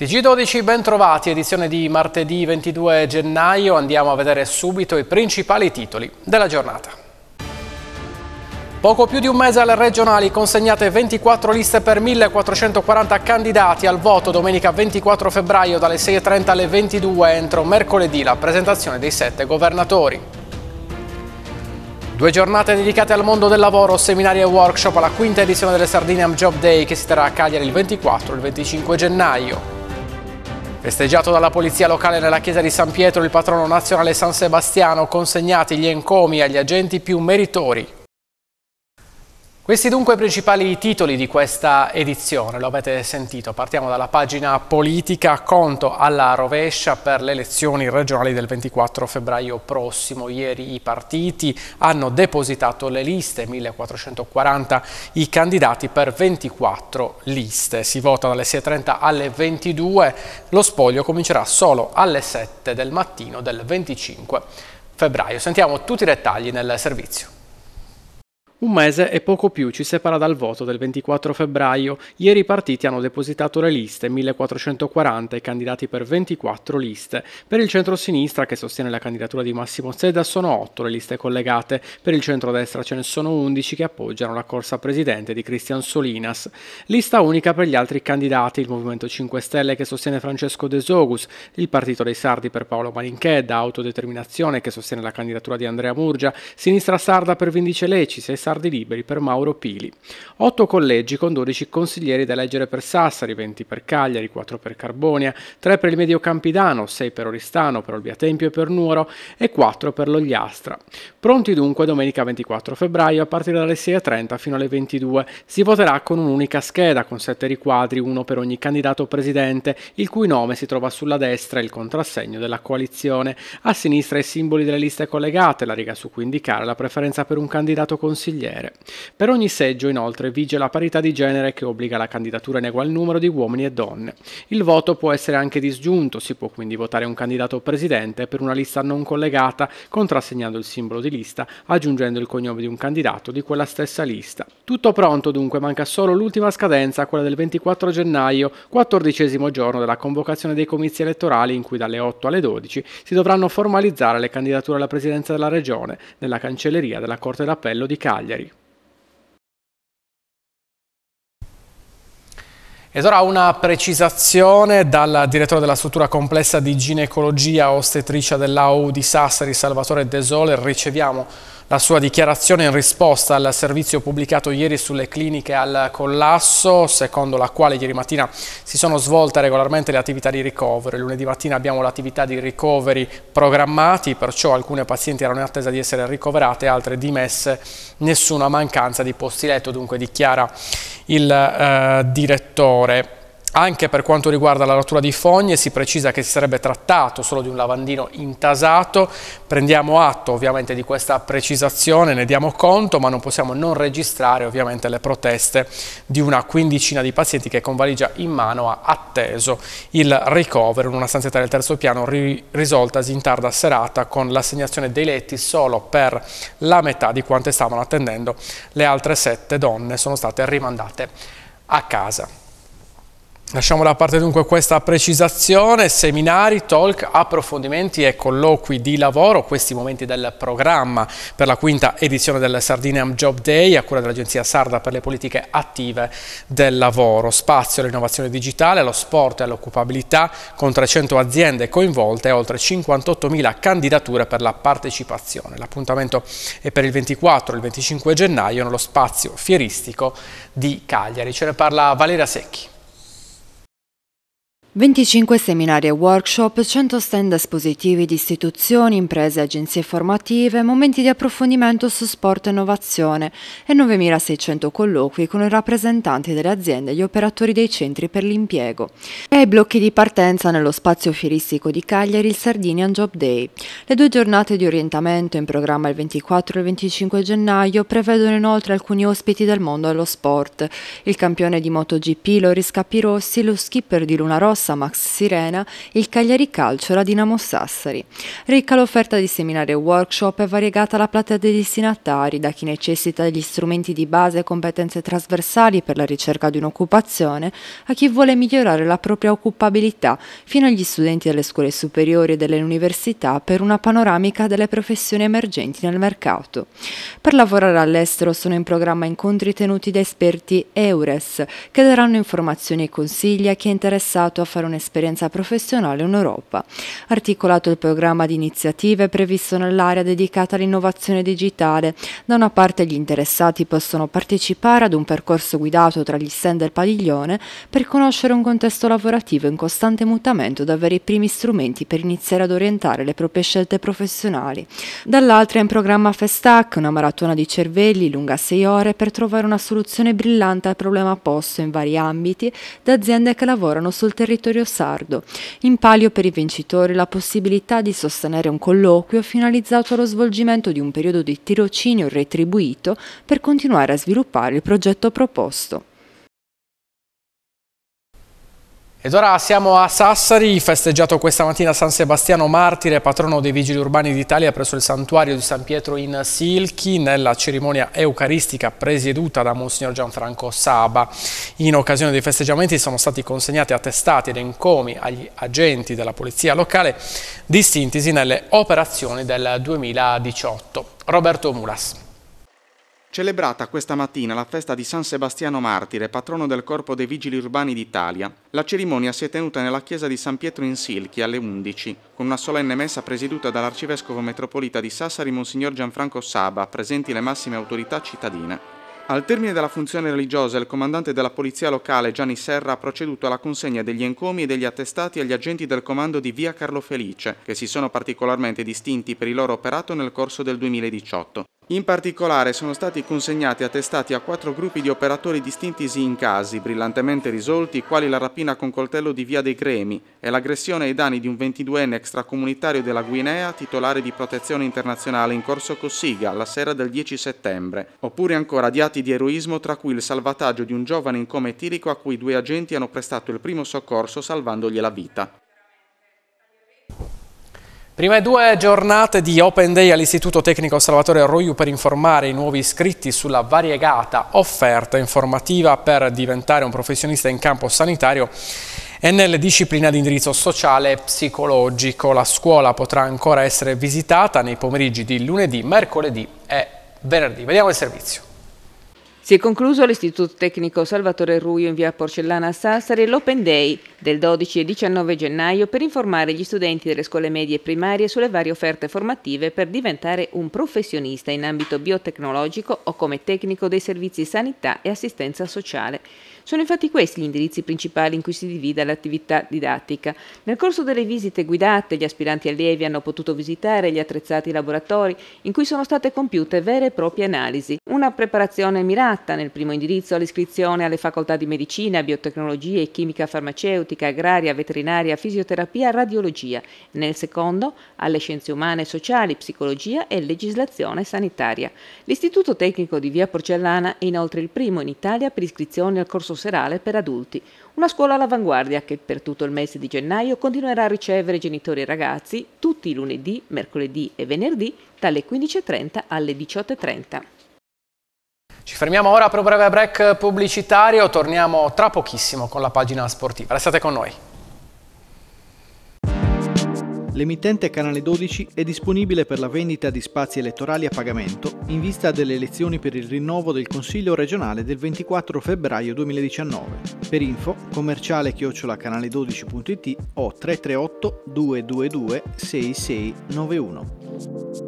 TG12 Bentrovati, edizione di martedì 22 gennaio, andiamo a vedere subito i principali titoli della giornata. Poco più di un mese alle regionali consegnate 24 liste per 1440 candidati al voto domenica 24 febbraio dalle 6.30 alle 22 entro mercoledì la presentazione dei sette governatori. Due giornate dedicate al mondo del lavoro, seminari e workshop alla quinta edizione delle Sardinian Job Day che si terrà a Cagliari il 24 e il 25 gennaio. Festeggiato dalla polizia locale nella chiesa di San Pietro, il patrono nazionale San Sebastiano, consegnati gli encomi agli agenti più meritori. Questi dunque i principali titoli di questa edizione, lo avete sentito, partiamo dalla pagina politica, conto alla rovescia per le elezioni regionali del 24 febbraio prossimo. Ieri i partiti hanno depositato le liste, 1440 i candidati per 24 liste. Si vota dalle 6.30 alle 22, lo spoglio comincerà solo alle 7 del mattino del 25 febbraio. Sentiamo tutti i dettagli nel servizio. Un mese e poco più ci separa dal voto del 24 febbraio. Ieri i partiti hanno depositato le liste, 1440 i candidati per 24 liste. Per il centro-sinistra, che sostiene la candidatura di Massimo Seda, sono 8 le liste collegate. Per il centro-destra ce ne sono 11 che appoggiano la corsa presidente di Cristian Solinas. Lista unica per gli altri candidati, il Movimento 5 Stelle che sostiene Francesco Desogus, il Partito dei Sardi per Paolo Maninchè, Autodeterminazione che sostiene la candidatura di Andrea Murgia, Sinistra Sarda per Vindice Leci, 6 Sardi Liberi per Mauro Pili. 8 collegi con 12 consiglieri da eleggere per Sassari, 20 per Cagliari, 4 per Carbonia, 3 per il Medio Campidano, 6 per Oristano, per Olbia Tempio e per Nuoro e 4 per l'Ogliastra. Pronti dunque domenica 24 febbraio a partire dalle 6.30 fino alle 22. Si voterà con un'unica scheda con 7 riquadri, uno per ogni candidato presidente, il cui nome si trova sulla destra, il contrassegno della coalizione. A sinistra i simboli delle liste collegate, la riga su cui indicare la preferenza per un candidato consigliere consigliere. Per ogni seggio, inoltre, vige la parità di genere che obbliga la candidatura in egual numero di uomini e donne. Il voto può essere anche disgiunto, si può quindi votare un candidato presidente per una lista non collegata, contrassegnando il simbolo di lista, aggiungendo il cognome di un candidato di quella stessa lista. Tutto pronto dunque, manca solo l'ultima scadenza, quella del 24 gennaio, 14 giorno della convocazione dei comizi elettorali in cui dalle 8 alle 12 si dovranno formalizzare le candidature alla presidenza della Regione nella cancelleria della Corte d'Appello di Cagliari. Cagliari. Ed ora una precisazione dal direttore della struttura complessa di ginecologia ostetricia dell'AU di Sassari, Salvatore Desole. Riceviamo la sua dichiarazione in risposta al servizio pubblicato ieri sulle cliniche al collasso, secondo la quale ieri mattina si sono svolte regolarmente le attività di ricovero. Lunedì mattina abbiamo l'attività di ricoveri programmati, perciò alcune pazienti erano in attesa di essere ricoverate, altre dimesse, nessuna mancanza di posti letto, dunque dichiara il eh, direttore. Anche per quanto riguarda la rottura di fogne si precisa che si sarebbe trattato solo di un lavandino intasato, prendiamo atto ovviamente di questa precisazione, ne diamo conto, ma non possiamo non registrare ovviamente le proteste di una quindicina di pazienti che con valigia in mano ha atteso il ricovero in una stanzetta del terzo piano ri risoltasi in tarda serata con l'assegnazione dei letti solo per la metà di quante stavano attendendo, le altre sette donne sono state rimandate a casa. Lasciamo da parte dunque questa precisazione, seminari, talk, approfondimenti e colloqui di lavoro, questi momenti del programma per la quinta edizione del Sardinian Job Day a cura dell'Agenzia Sarda per le politiche attive del lavoro, spazio all'innovazione digitale, allo sport e all'occupabilità con 300 aziende coinvolte e oltre 58.000 candidature per la partecipazione. L'appuntamento è per il 24 e il 25 gennaio nello spazio fieristico di Cagliari. Ce ne parla Valeria Secchi. 25 seminari e workshop, 100 stand espositivi di istituzioni, imprese e agenzie formative, momenti di approfondimento su sport e innovazione e 9.600 colloqui con i rappresentanti delle aziende e gli operatori dei centri per l'impiego. E ai blocchi di partenza nello spazio fieristico di Cagliari il Sardinian Job Day. Le due giornate di orientamento in programma il 24 e il 25 gennaio prevedono inoltre alcuni ospiti del mondo dello sport, il campione di MotoGP Loris Capirossi, lo skipper di Luna Rossa, Massa Max Sirena, il Cagliari Calcio e la Dinamo Sassari. Ricca l'offerta di seminari e workshop è variegata la platea dei destinatari, da chi necessita degli strumenti di base e competenze trasversali per la ricerca di un'occupazione, a chi vuole migliorare la propria occupabilità, fino agli studenti delle scuole superiori e delle università per una panoramica delle professioni emergenti nel mercato. Per lavorare all'estero sono in programma incontri tenuti da esperti EURES, che daranno informazioni e consigli a chi è interessato a fare fare un'esperienza professionale in Europa. Articolato il programma di iniziative previsto nell'area dedicata all'innovazione digitale, da una parte gli interessati possono partecipare ad un percorso guidato tra gli stand del padiglione per conoscere un contesto lavorativo in costante mutamento ed avere i primi strumenti per iniziare ad orientare le proprie scelte professionali. Dall'altra è in programma Festac, una maratona di cervelli lunga 6 ore per trovare una soluzione brillante al problema posto in vari ambiti da aziende che lavorano sul territorio territorio sardo. In palio per i vincitori la possibilità di sostenere un colloquio finalizzato allo svolgimento di un periodo di tirocinio retribuito per continuare a sviluppare il progetto proposto. Ed ora siamo a Sassari, festeggiato questa mattina San Sebastiano Martire, patrono dei Vigili Urbani d'Italia presso il santuario di San Pietro in Silchi, nella cerimonia eucaristica presieduta da Monsignor Gianfranco Saba. In occasione dei festeggiamenti sono stati consegnati attestati ed encomi agli agenti della polizia locale di sintesi nelle operazioni del 2018. Roberto Mulas. Celebrata questa mattina la festa di San Sebastiano Martire, patrono del Corpo dei Vigili Urbani d'Italia, la cerimonia si è tenuta nella chiesa di San Pietro in Silchi alle 11, con una solenne messa presieduta dall'arcivescovo metropolita di Sassari, Monsignor Gianfranco Saba, presenti le massime autorità cittadine. Al termine della funzione religiosa, il comandante della polizia locale Gianni Serra ha proceduto alla consegna degli encomi e degli attestati agli agenti del comando di Via Carlo Felice, che si sono particolarmente distinti per il loro operato nel corso del 2018. In particolare sono stati consegnati attestati a quattro gruppi di operatori distintisi in casi brillantemente risolti, quali la rapina con coltello di Via dei Cremi e l'aggressione ai danni di un 22enne extracomunitario della Guinea titolare di protezione internazionale in corso Cossiga la sera del 10 settembre, oppure ancora di atti di eroismo tra cui il salvataggio di un giovane in coma etilico a cui due agenti hanno prestato il primo soccorso salvandogli la vita. Prime due giornate di Open Day all'Istituto Tecnico Salvatore Roiu per informare i nuovi iscritti sulla variegata offerta informativa per diventare un professionista in campo sanitario e nelle discipline di indirizzo sociale e psicologico. La scuola potrà ancora essere visitata nei pomeriggi di lunedì, mercoledì e venerdì. Vediamo il servizio. Si è concluso all'Istituto Tecnico Salvatore Ruio in via Porcellana a Sassari l'Open Day del 12 e 19 gennaio per informare gli studenti delle scuole medie e primarie sulle varie offerte formative per diventare un professionista in ambito biotecnologico o come tecnico dei servizi sanità e assistenza sociale. Sono infatti questi gli indirizzi principali in cui si divide l'attività didattica. Nel corso delle visite guidate gli aspiranti allievi hanno potuto visitare gli attrezzati laboratori in cui sono state compiute vere e proprie analisi. Una preparazione mirata nel primo indirizzo all'iscrizione alle facoltà di medicina, biotecnologie, chimica farmaceutica, agraria, veterinaria, fisioterapia, radiologia. Nel secondo alle scienze umane e sociali, psicologia e legislazione sanitaria. L'Istituto Tecnico di Via Porcellana è inoltre il primo in Italia per iscrizione al corso serale per adulti, una scuola all'avanguardia che per tutto il mese di gennaio continuerà a ricevere genitori e ragazzi tutti i lunedì, mercoledì e venerdì dalle 15.30 alle 18.30. Ci fermiamo ora per un breve break pubblicitario, torniamo tra pochissimo con la pagina sportiva. Restate con noi. L'emittente Canale 12 è disponibile per la vendita di spazi elettorali a pagamento in vista delle elezioni per il rinnovo del Consiglio regionale del 24 febbraio 2019. Per info commerciale canale 12it o 338 222 6691.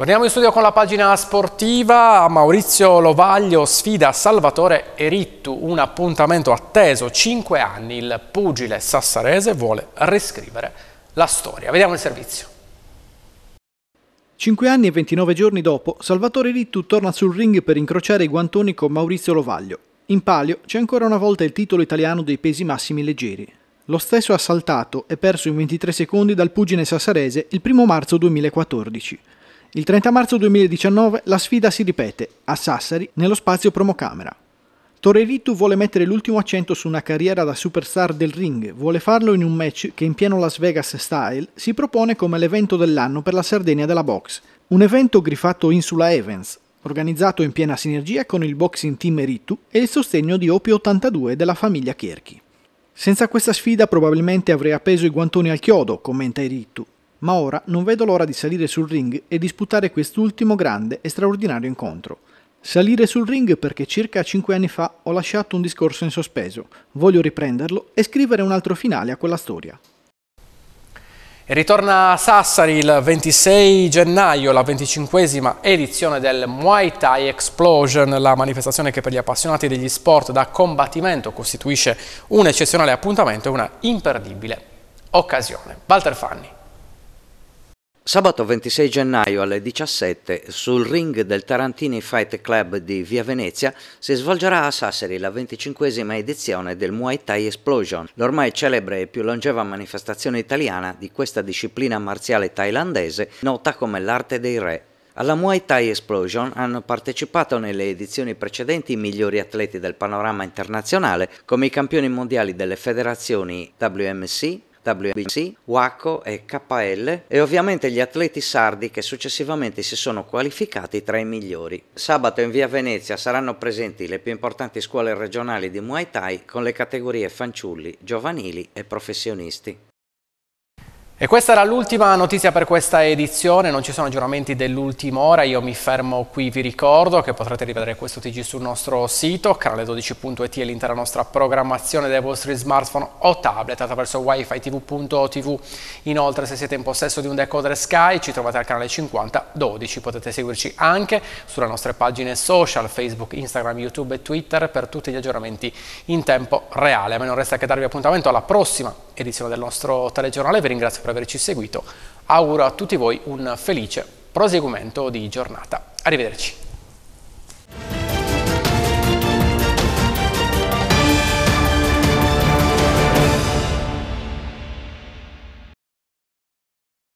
Torniamo in studio con la pagina sportiva, Maurizio Lovaglio sfida Salvatore Erittu, un appuntamento atteso, 5 anni, il pugile sassarese vuole riscrivere la storia. Vediamo il servizio. 5 anni e 29 giorni dopo, Salvatore Erittu torna sul ring per incrociare i guantoni con Maurizio Lovaglio. In palio c'è ancora una volta il titolo italiano dei pesi massimi leggeri. Lo stesso ha saltato e perso in 23 secondi dal pugile sassarese il 1 marzo 2014. Il 30 marzo 2019 la sfida si ripete, a Sassari, nello spazio Promocamera. Toreritu vuole mettere l'ultimo accento su una carriera da superstar del ring, vuole farlo in un match che in pieno Las Vegas style si propone come l'evento dell'anno per la Sardegna della box, un evento grifato Insula Events, organizzato in piena sinergia con il boxing team Ritu e il sostegno di Opio 82 della famiglia Cherchi. Senza questa sfida probabilmente avrei appeso i guantoni al chiodo, commenta Ritu, ma ora non vedo l'ora di salire sul ring e disputare quest'ultimo grande e straordinario incontro. Salire sul ring perché circa 5 anni fa ho lasciato un discorso in sospeso, voglio riprenderlo e scrivere un altro finale a quella storia. E ritorna a Sassari il 26 gennaio la 25esima edizione del Muay Thai Explosion, la manifestazione che per gli appassionati degli sport da combattimento costituisce un eccezionale appuntamento e una imperdibile occasione. Walter Fanni. Sabato 26 gennaio alle 17 sul ring del Tarantini Fight Club di Via Venezia si svolgerà a Sassari la 25esima edizione del Muay Thai Explosion, l'ormai celebre e più longeva manifestazione italiana di questa disciplina marziale thailandese nota come l'arte dei re. Alla Muay Thai Explosion hanno partecipato nelle edizioni precedenti i migliori atleti del panorama internazionale come i campioni mondiali delle federazioni WMC, WBC, WACO e KL e ovviamente gli atleti sardi che successivamente si sono qualificati tra i migliori. Sabato in via Venezia saranno presenti le più importanti scuole regionali di Muay Thai con le categorie fanciulli, giovanili e professionisti. E questa era l'ultima notizia per questa edizione, non ci sono aggiornamenti dell'ultima ora, io mi fermo qui, vi ricordo che potrete rivedere questo TG sul nostro sito, canale12.it e l'intera nostra programmazione dei vostri smartphone o tablet attraverso wifi tv.tv. Inoltre se siete in possesso di un decoder Sky ci trovate al canale 5012, potete seguirci anche sulle nostre pagine social, Facebook, Instagram, YouTube e Twitter per tutti gli aggiornamenti in tempo reale. A me non resta che darvi appuntamento alla prossima edizione del nostro telegiornale, vi ringrazio per averci seguito. Auguro a tutti voi un felice proseguimento di giornata. Arrivederci.